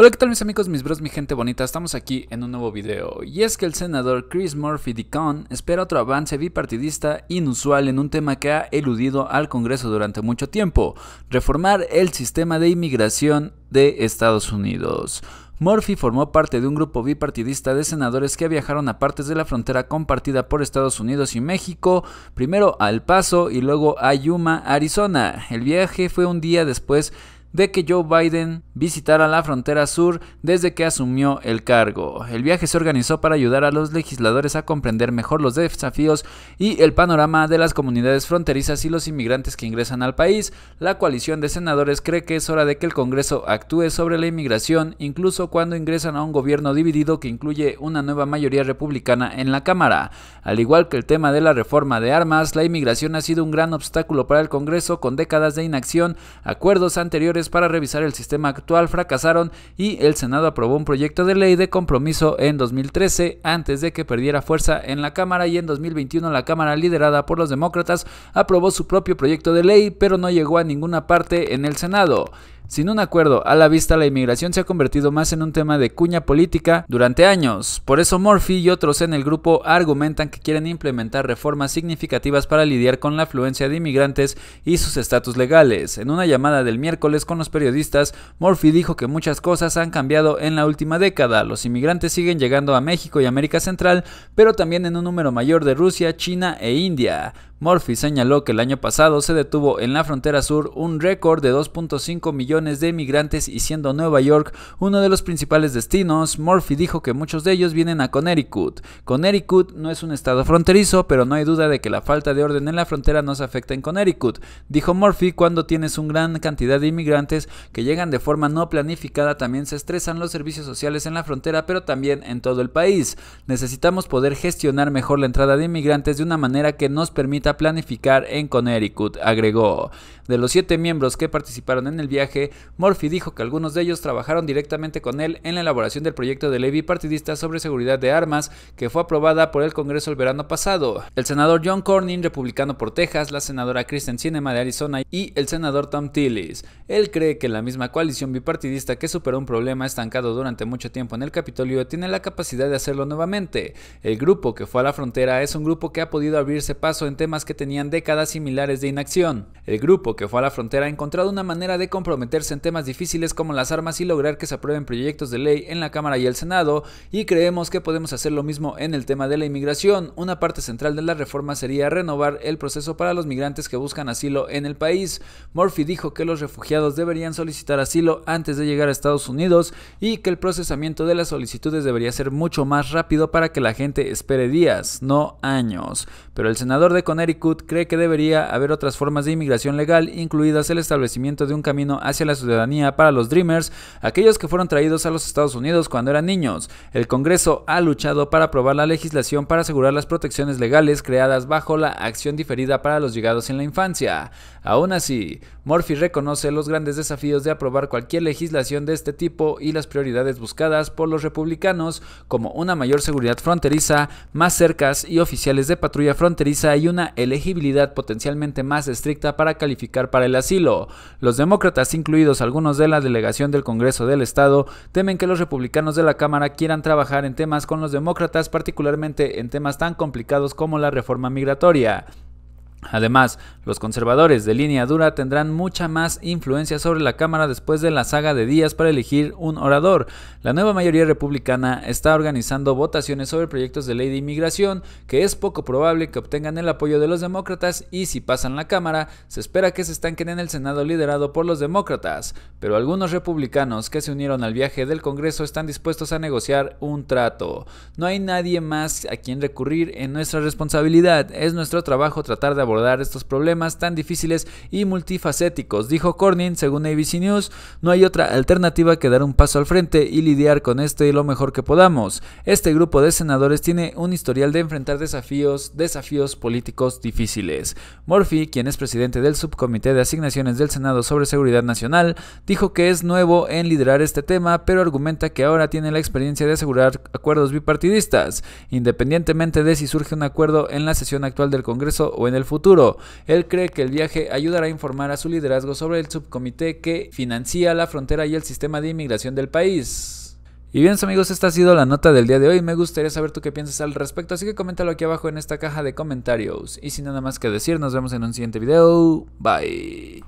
Hola, ¿qué tal mis amigos, mis bros, mi gente bonita? Estamos aquí en un nuevo video. Y es que el senador Chris Murphy de Conn espera otro avance bipartidista inusual en un tema que ha eludido al Congreso durante mucho tiempo, reformar el sistema de inmigración de Estados Unidos. Murphy formó parte de un grupo bipartidista de senadores que viajaron a partes de la frontera compartida por Estados Unidos y México, primero a El Paso y luego a Yuma, Arizona. El viaje fue un día después de que Joe Biden visitara la frontera sur desde que asumió el cargo. El viaje se organizó para ayudar a los legisladores a comprender mejor los desafíos y el panorama de las comunidades fronterizas y los inmigrantes que ingresan al país. La coalición de senadores cree que es hora de que el Congreso actúe sobre la inmigración, incluso cuando ingresan a un gobierno dividido que incluye una nueva mayoría republicana en la Cámara. Al igual que el tema de la reforma de armas, la inmigración ha sido un gran obstáculo para el Congreso con décadas de inacción, acuerdos anteriores para revisar el sistema actual fracasaron y el Senado aprobó un proyecto de ley de compromiso en 2013 antes de que perdiera fuerza en la Cámara y en 2021 la Cámara liderada por los demócratas aprobó su propio proyecto de ley pero no llegó a ninguna parte en el Senado. Sin un acuerdo a la vista, la inmigración se ha convertido más en un tema de cuña política durante años. Por eso Murphy y otros en el grupo argumentan que quieren implementar reformas significativas para lidiar con la afluencia de inmigrantes y sus estatus legales. En una llamada del miércoles con los periodistas, Murphy dijo que muchas cosas han cambiado en la última década. Los inmigrantes siguen llegando a México y América Central, pero también en un número mayor de Rusia, China e India. Murphy señaló que el año pasado se detuvo en la frontera sur un récord de 2.5 millones de inmigrantes y siendo Nueva York uno de los principales destinos, Murphy dijo que muchos de ellos vienen a Connecticut. Connecticut no es un estado fronterizo, pero no hay duda de que la falta de orden en la frontera nos afecta en Connecticut, dijo Murphy cuando tienes una gran cantidad de inmigrantes que llegan de forma no planificada también se estresan los servicios sociales en la frontera, pero también en todo el país. Necesitamos poder gestionar mejor la entrada de inmigrantes de una manera que nos permita planificar en Connecticut, agregó. De los siete miembros que participaron en el viaje, Murphy dijo que algunos de ellos trabajaron directamente con él en la elaboración del proyecto de ley bipartidista sobre seguridad de armas que fue aprobada por el Congreso el verano pasado. El senador John Cornyn, republicano por Texas, la senadora Kristen Sinema de Arizona y el senador Tom Tillis. Él cree que la misma coalición bipartidista que superó un problema estancado durante mucho tiempo en el Capitolio tiene la capacidad de hacerlo nuevamente. El grupo que fue a la frontera es un grupo que ha podido abrirse paso en temas que tenían décadas similares de inacción. El grupo que fue a la frontera ha encontrado una manera de comprometer en temas difíciles como las armas y lograr que se aprueben proyectos de ley en la Cámara y el Senado, y creemos que podemos hacer lo mismo en el tema de la inmigración. Una parte central de la reforma sería renovar el proceso para los migrantes que buscan asilo en el país. Murphy dijo que los refugiados deberían solicitar asilo antes de llegar a Estados Unidos y que el procesamiento de las solicitudes debería ser mucho más rápido para que la gente espere días, no años. Pero el senador de Connecticut cree que debería haber otras formas de inmigración legal, incluidas el establecimiento de un camino hacia la ciudadanía para los Dreamers, aquellos que fueron traídos a los Estados Unidos cuando eran niños. El Congreso ha luchado para aprobar la legislación para asegurar las protecciones legales creadas bajo la acción diferida para los llegados en la infancia. Aún así, Murphy reconoce los grandes desafíos de aprobar cualquier legislación de este tipo y las prioridades buscadas por los republicanos como una mayor seguridad fronteriza, más cercas y oficiales de patrulla fronteriza y una elegibilidad potencialmente más estricta para calificar para el asilo. Los demócratas incluyen algunos de la delegación del Congreso del Estado, temen que los republicanos de la Cámara quieran trabajar en temas con los demócratas, particularmente en temas tan complicados como la reforma migratoria. Además, los conservadores de línea dura tendrán mucha más influencia sobre la Cámara después de la saga de días para elegir un orador. La nueva mayoría republicana está organizando votaciones sobre proyectos de ley de inmigración, que es poco probable que obtengan el apoyo de los demócratas y si pasan la Cámara, se espera que se estanquen en el Senado liderado por los demócratas. Pero algunos republicanos que se unieron al viaje del Congreso están dispuestos a negociar un trato. No hay nadie más a quien recurrir en nuestra responsabilidad, es nuestro trabajo tratar de abordar estos problemas tan difíciles y multifacéticos. Dijo Corning, según ABC News, no hay otra alternativa que dar un paso al frente y lidiar con este lo mejor que podamos. Este grupo de senadores tiene un historial de enfrentar desafíos, desafíos políticos difíciles. Murphy, quien es presidente del subcomité de asignaciones del Senado sobre Seguridad Nacional, dijo que es nuevo en liderar este tema, pero argumenta que ahora tiene la experiencia de asegurar acuerdos bipartidistas, independientemente de si surge un acuerdo en la sesión actual del Congreso o en el futuro. Él cree que el viaje ayudará a informar a su liderazgo sobre el subcomité que financia la frontera y el sistema de inmigración del país. Y bien amigos, esta ha sido la nota del día de hoy. Me gustaría saber tú qué piensas al respecto, así que coméntalo aquí abajo en esta caja de comentarios. Y sin nada más que decir, nos vemos en un siguiente video. Bye.